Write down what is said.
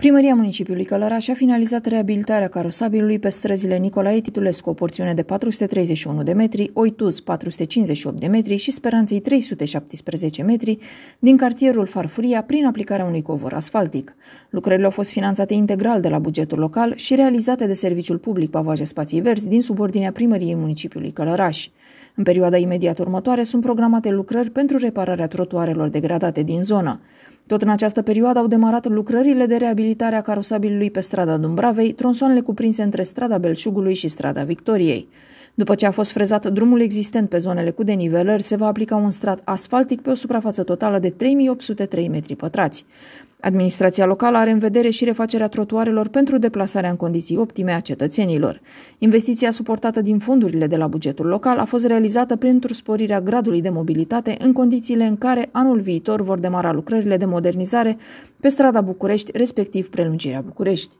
Primăria municipiului Călăraș a finalizat reabilitarea carosabilului pe străzile Nicolae Titulescu, o porțiune de 431 de metri, Oituz 458 de metri și Speranței 317 metri din cartierul Farfuria prin aplicarea unui covor asfaltic. Lucrările au fost finanțate integral de la bugetul local și realizate de Serviciul Public Pavaje Spații Verzi din subordinea primăriei municipiului Călăraș. În perioada imediat următoare sunt programate lucrări pentru repararea trotuarelor degradate din zonă. Tot în această perioadă au demarat lucrările de reabilitare a carosabilului pe strada Dumbravei, tronsoanele cuprinse între strada Belșugului și strada Victoriei. După ce a fost frezat drumul existent pe zonele cu denivelări, se va aplica un strat asfaltic pe o suprafață totală de 3803 metri pătrați. Administrația locală are în vedere și refacerea trotuarelor pentru deplasarea în condiții optime a cetățenilor. Investiția suportată din fondurile de la bugetul local a fost realizată printr-o sporirea gradului de mobilitate în condițiile în care anul viitor vor demara lucrările de modernizare pe strada București, respectiv prelungirea București.